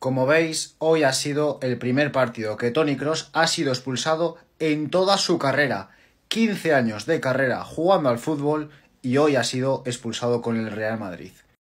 Como veis, hoy ha sido el primer partido que Tony Cross ha sido expulsado en toda su carrera. 15 años de carrera jugando al fútbol y hoy ha sido expulsado con el Real Madrid.